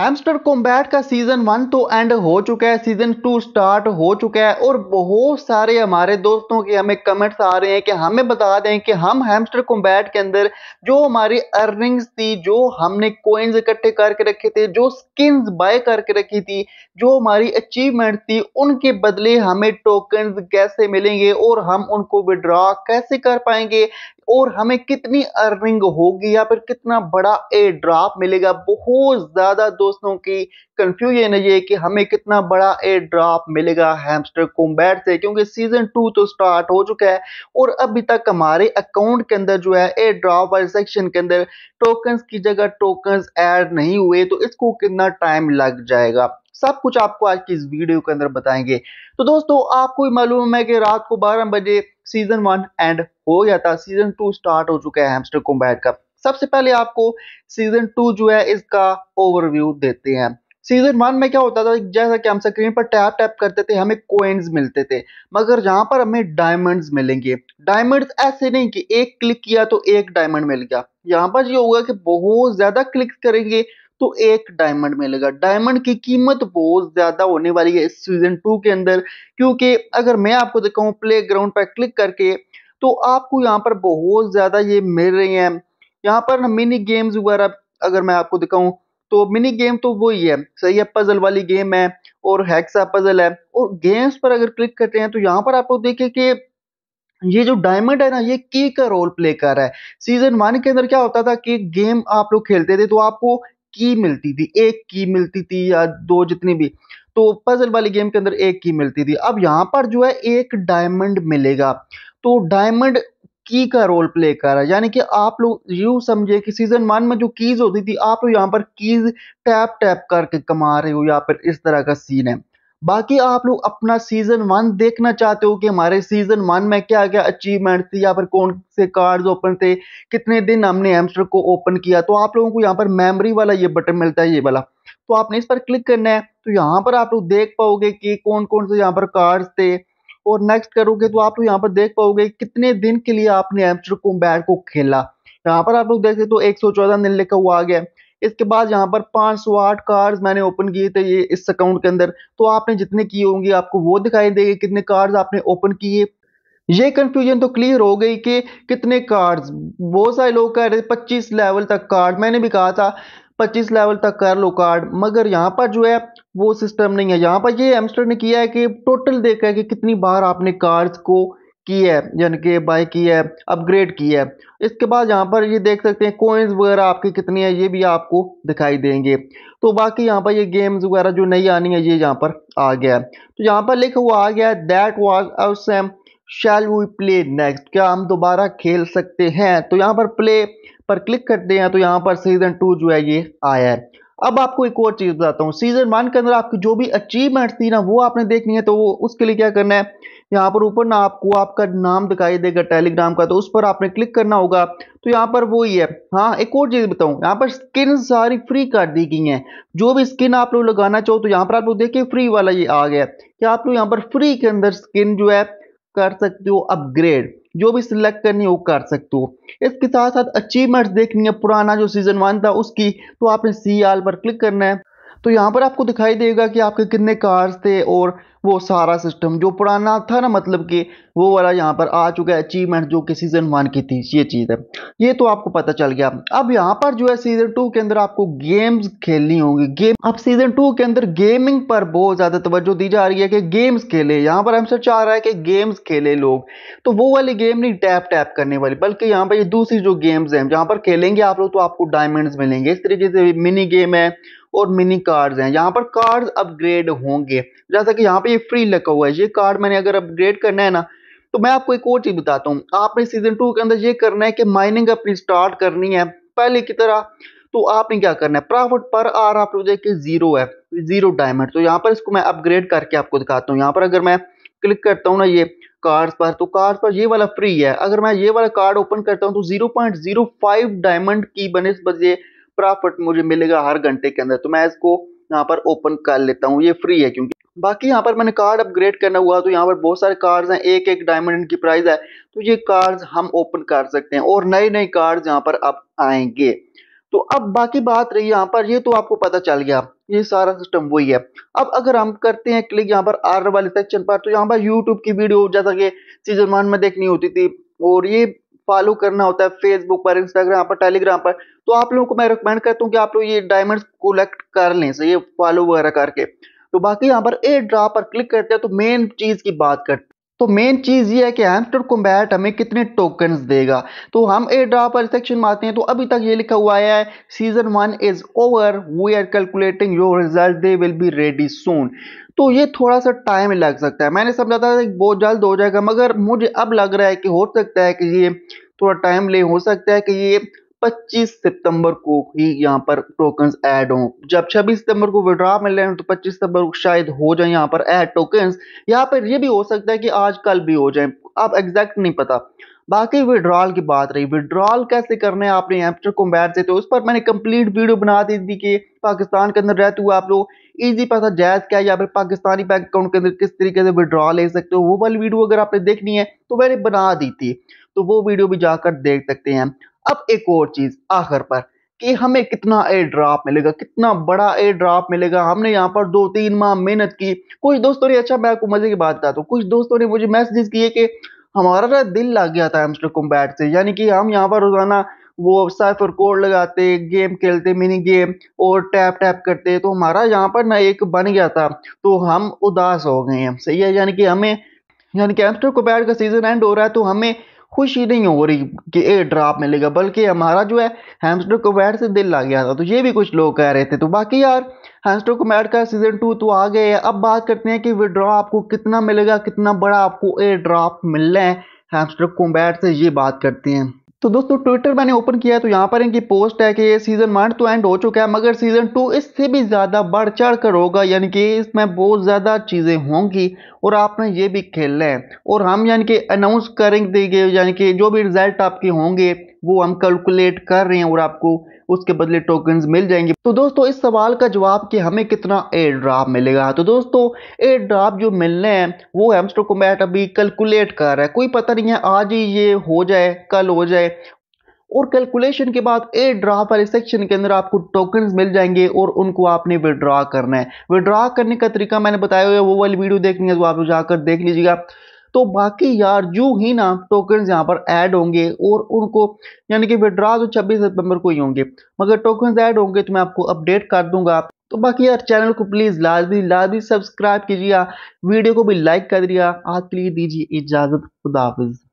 hamster Kombat का season one तो end हो चुका है सीज़न टू स्टार्ट हो चुका है और बहुत सारे हमारे दोस्तों के हमें कमेंट्स आ रहे हैं कि हमें बता दें कि हम हैमस्टर कॉम्बैट के अंदर जो हमारी अर्निंग्स थी जो हमने कोइंस इकट्ठे करके रखे थे जो स्किन्स बाय करके रखी थी जो हमारी अचीवमेंट थी उनके बदले हमें टोकन कैसे मिलेंगे और हम उनको विड्रॉ कैसे कर पाएंगे और हमें कितनी अर्निंग होगी या फिर कितना बड़ा ए ड्राप मिलेगा बहुत ज़्यादा दोस्तों की कंफ्यूजन है ये कि हमें कितना बड़ा ए ड्रॉप मिलेगा हैमस्टर कॉम्बैट से क्योंकि सीजन टू तो स्टार्ट हो चुका है और अभी तक हमारे अकाउंट के अंदर जो है ए ड्रॉप वाले सेक्शन के अंदर टोकन्स की जगह टोकन एड नहीं हुए तो इसको कितना टाइम लग जाएगा सब कुछ आपको आज की इस वीडियो के अंदर बताएंगे तो दोस्तों आपको मालूम है कि रात को बारह बजे सीजन वन एंड हो गया था सीजन टू स्टार्ट हो चुका है हेमस्टर कुंभैट का सबसे पहले आपको सीजन टू जो है इसका ओवरव्यू देते हैं सीजन वन में क्या होता था जैसा कि हम स्क्रीन पर टैप टैप करते थे हमें कोइंस मिलते थे मगर यहाँ पर हमें डायमंड्स मिलेंगे डायमंड्स ऐसे नहीं कि एक क्लिक किया तो एक डायमंड मिल गया यहाँ पर ये यह होगा कि बहुत ज्यादा क्लिक करेंगे तो एक डायमंड मिलेगा डायमंड की कीमत बहुत ज़्यादा होने वाली है सीजन टू के अंदर क्योंकि अगर मैं आपको दिखाऊँ प्ले ग्राउंड पर क्लिक करके तो आपको यहाँ पर बहुत ज़्यादा ये मिल रही हैं यहाँ पर मिनी गेम्स वगैरह अगर मैं आपको दिखाऊँ तो मिनी गेम तो वही है सही है पजल वाली गेम है और हैक्सा पजल है और गेम्स पर अगर क्लिक करते हैं तो यहाँ पर आपको देखे कि ये जो डायमंड है ना ये की का रोल प्ले कर रहा है सीजन वन के अंदर क्या होता था कि गेम आप लोग खेलते थे तो आपको की मिलती थी एक की मिलती थी या दो जितनी भी तो पजल वाली गेम के अंदर एक की मिलती थी अब यहाँ पर जो है एक डायमंड मिलेगा तो डायमंड की का रोल प्ले कर रहा है यानी कि आप लोग यू समझे कि सीजन वन में जो कीज होती थी आप लोग यहाँ पर कीज टैप टैप करके कमा रहे हो या फिर इस तरह का सीन है बाकी आप लोग अपना सीजन वन देखना चाहते हो कि हमारे सीजन वन में क्या क्या अचीवमेंट थी या फिर कौन से कार्ड्स ओपन थे कितने दिन हमने एमस्टर को ओपन किया तो आप लोगों को यहाँ पर मेमोरी वाला ये बटन मिलता है ये वाला तो आपने इस पर क्लिक करना है तो यहाँ पर आप लोग देख पाओगे कि कौन कौन से यहाँ पर कार्ड्स थे और नेक्स्ट करोगे तो आप लोग यहाँ पर देख पाओगे कितने दिन के लिए आपने एमस्टर को बैट को खेला यहाँ पर आप लोग देख सकते हो तो एक दिन लिखा हुआ आ गया इसके बाद यहाँ पर सौ आठ कार्स मैंने ओपन किए थे ये इस अकाउंट के अंदर तो आपने जितने किए होंगे आपको वो दिखाई देंगे कितने कार्स आपने ओपन किए ये कंफ्यूजन तो क्लियर हो गई कि कितने कार्ड्स बहुत सारे लोग कह रहे थे पच्चीस लेवल तक कार्ड मैंने भी कहा था पच्चीस लेवल तक कर लो कार्ड मगर यहाँ पर जो है वो सिस्टम नहीं है यहाँ पर ये एमस्टर ने किया है कि टोटल देखा है कि कितनी बार आपने कार्ड्स को की है यानी कि बाई की है अपग्रेड की है इसके बाद यहाँ पर ये देख सकते हैं कोइंस वगैरह आपकी कितनी है ये भी आपको दिखाई देंगे तो बाकी यहाँ पर ये गेम्स वगैरह जो नई आनी है ये यहाँ पर आ गया है तो यहाँ पर लिखा हुआ आ गया है that was awesome shall we play next क्या हम दोबारा खेल सकते हैं तो यहाँ पर प्ले पर क्लिक करते हैं तो यहाँ पर सीजन टू जो है ये आया है अब आपको एक और चीज़ बताता हूँ सीजन वन के अंदर आपकी जो भी अचीवमेंट थी ना वो आपने देखनी है तो वो उसके लिए क्या करना है यहाँ पर ऊपर ना आपको आपका नाम दिखाई देगा टेलीग्राम का तो उस पर आपने क्लिक करना होगा तो यहाँ पर वो ही है हाँ एक और चीज़ बताऊँ यहाँ पर स्किन सारी फ्री कर दी गई हैं जो भी स्किन आप लोग लगाना चाहो तो यहाँ पर आप लोग देखिए फ्री वाला ये आ गया कि आप लोग यहाँ पर फ्री के अंदर स्किन जो है कर सकते हो अपग्रेड जो भी सिलेक्ट करनी हो कर सकते हो इसके साथ साथ अचीवमेंट्स देखनी है पुराना जो सीजन वन था उसकी तो आपने सी आल पर क्लिक करना है तो यहाँ पर आपको दिखाई देगा कि आपके कितने कार्स थे और वो सारा सिस्टम जो पुराना था ना मतलब कि वो वाला यहाँ पर आ चुका है अचीवमेंट जो कि सीज़न वन की थी ये चीज़ है ये तो आपको पता चल गया अब यहाँ पर जो है सीज़न टू के अंदर आपको गेम्स खेलनी होंगी गेम अब सीज़न टू के अंदर गेमिंग पर बहुत ज़्यादा तवज्जो दी जा रही है कि गेम्स खेले यहाँ पर हमसे चाह रहा है कि गेम्स खेले लोग तो वो वाली गेम नहीं टैप टैप करने वाली बल्कि यहाँ पर ये दूसरी जो गेम्स हैं जहाँ पर खेलेंगे आप लोग तो आपको डायमंड्स मिलेंगे इस तरीके से मिनी गेम है और मिनी कार्स हैं यहाँ पर कार्स अपग्रेड होंगे जैसा कि यहाँ पे ये फ्री लगा हुआ है ये कार्ड मैंने अगर अपग्रेड करना है ना तो मैं आपको एक और चीज़ बताता हूँ आपने सीजन टू के अंदर ये करना है कि माइनिंग अपनी स्टार्ट करनी है पहले की तरह तो आपने क्या करना है प्रॉफिट पर आर आप लोग देखिए जीरो है जीरो डायमंड तो यहाँ पर इसको मैं अपग्रेड करके आपको दिखाता हूँ यहाँ पर अगर मैं क्लिक करता हूँ ना ये कार्ड्स पर तो कार्ड पर ये वाला फ्री है अगर मैं ये वाला कार्ड ओपन करता हूँ तो zero point zero five diamond की बने बजे प्रॉफिट मुझे मिलेगा हर घंटे के अंदर तो मैं इसको यहाँ पर ओपन कर लेता हूँ ये फ्री है क्योंकि बाकी यहाँ पर मैंने कार्ड अपग्रेड करना हुआ तो यहाँ पर बहुत सारे कार्ड्स हैं एक एक डायमंड की प्राइस है तो ये कार्ड्स हम ओपन कर सकते हैं और नए नए कार्ड्स यहाँ पर अब आएंगे तो अब बाकी बात रही यहाँ पर ये तो आपको पता चल गया ये सारा सिस्टम वही है अब अगर हम करते हैं क्लिक यहाँ पर आर वाले सेक्शन पर तो यहाँ पर यूट्यूब की वीडियो जैसा कि सीजन वन में देखनी होती थी और ये फॉलो करना होता है फेसबुक पर इंस्टाग्राम पर टेलीग्राम पर तो आप लोगों को मैं रिकमेंड करता हूँ कि आप लोग ये डायमंड कलेक्ट कर लें सही फॉलो वगैरह करके तो बाकी यहाँ पर ए ड्रा पर क्लिक करते हैं तो मेन चीज़ की बात करते हैं तो मेन चीज़ ये है कि हेम्स्टर कॉम्बैट हमें कितने टोकन्स देगा तो हम ए ड्रापर सेक्शन में आते हैं तो अभी तक ये लिखा हुआ है season one is over we are calculating your result they will be ready soon तो ये थोड़ा सा टाइम लग सकता है मैंने समझा था बहुत जल्द हो जाएगा मगर मुझे अब लग रहा है कि हो सकता है कि ये थोड़ा टाइम ले हो सकता है कि ये 25 सितंबर को ही यहाँ पर टोकन ऐड हो जब 26 सितंबर को विड्रॉ मिल रहे हैं तो 25 सितंबर को शायद हो जाए यहाँ पर ऐड टोकन यहाँ पर ये भी हो सकता है कि आज कल भी हो जाए आप एग्जैक्ट नहीं पता बाकी विड्रॉल की बात रही विड्रॉल कैसे करने है आपने को कॉम्बैट से तो उस पर मैंने कंप्लीट वीडियो बना दी थी कि पाकिस्तान के अंदर रहते हुए आप लोग इजी पैसा जायज़ क्या है या फिर पाकिस्तानी बैंक अकाउंट के अंदर किस तरीके से विड्रॉल ले सकते हो वो वाली वीडियो अगर आपने देखनी है तो मैंने बना दी थी तो वो वीडियो भी जाकर देख सकते हैं अब एक और चीज आखिर पर कि हमें कितना एयर ड्रॉप मिलेगा कितना बड़ा एयर ड्रॉप मिलेगा हमने यहाँ पर दो तीन माह मेहनत की कुछ दोस्तों ने अच्छा मैं आपको मजे की बात बताता हूँ कुछ दोस्तों ने मुझे मैसेज किए कि हमारा दिल लग गया था एम्स्टर कॉम्बैट से यानी कि हम यहाँ पर रोजाना वो साइफर कोड लगाते गेम खेलते मिनी गेम और टैप टैप करते तो हमारा यहाँ पर ना एक बन गया था तो हम उदास हो गए हैं सही है यानी कि हमें यानी कि एम्स्टर कोबैट का सीज़न एंड हो रहा है तो हमें खुशी नहीं हो रही कि ए ड्राप मिलेगा बल्कि हमारा जो है हैमस्टर कमैट से दिल आ गया था तो ये भी कुछ लोग कह रहे थे तो बाकी यार हैमस्टर कमैट का सीज़न टू तो आ गया है अब बात करते हैं कि विड्रॉ आपको कितना मिलेगा कितना बड़ा आपको ए ड्राप मिलना है हैमस्टर कॉम्बैट से ये बात करते हैं तो दोस्तों ट्विटर मैंने ओपन किया है तो यहाँ पर इनकी पोस्ट है कि ये सीज़न वन तो एंड हो चुका है मगर सीज़न टू इससे भी ज़्यादा बढ़ चढ़ कर होगा यानी कि इसमें बहुत ज़्यादा चीज़ें होंगी और आपने ये भी खेलना है और हम यानी कि अनाउंस करेंगे यानी कि जो भी रिज़ल्ट आपके होंगे वो हम कैलकुलेट कर रहे हैं और आपको उसके बदले टोकन मिल जाएंगे तो दोस्तों इस सवाल का जवाब कि हमें कितना एयर ड्राप मिलेगा तो दोस्तों एयर ड्राप जो मिलने हैं वो हेमस्टर कोमैट अभी कैलकुलेट कर रहा है कोई पता नहीं है आज ही ये हो जाए कल हो जाए और कैलकुलेशन के बाद ए ड्रा वाले सेक्शन के अंदर आपको टोकन मिल जाएंगे और उनको आपने विड्रा करना है विड्रा करने का तरीका मैंने बताया हुआ है वो वाली वीडियो देखनी है तो आप जाकर देख लीजिएगा तो बाकी यार जो ही ना टोकन्स यहाँ पर ऐड होंगे और उनको यानी कि विड्रा तो छब्बीस सितंबर को ही होंगे मगर टोकन ऐड होंगे तो मैं आपको अपडेट कर दूंगा तो बाकी यार चैनल को प्लीज़ लाजमी लाजमी सब्सक्राइब कीजिए वीडियो को भी लाइक कर दिया आज के लिए दीजिए इजाज़त खुदाफिज़